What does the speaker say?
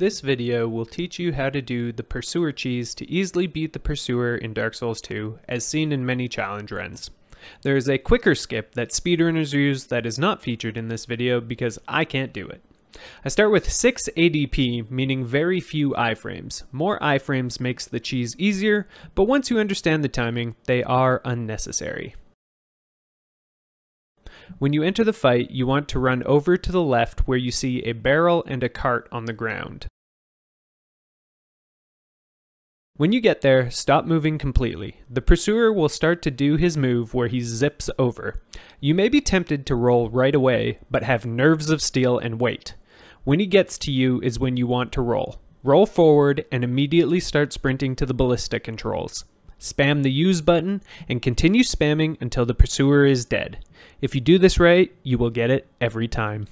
This video will teach you how to do the Pursuer cheese to easily beat the Pursuer in Dark Souls 2, as seen in many challenge runs. There is a quicker skip that speedrunners use that is not featured in this video because I can't do it. I start with 6 ADP, meaning very few iframes. More iframes makes the cheese easier, but once you understand the timing, they are unnecessary. When you enter the fight, you want to run over to the left where you see a barrel and a cart on the ground. When you get there, stop moving completely. The pursuer will start to do his move where he zips over. You may be tempted to roll right away, but have nerves of steel and wait. When he gets to you is when you want to roll. Roll forward and immediately start sprinting to the ballista controls spam the use button, and continue spamming until the pursuer is dead. If you do this right, you will get it every time.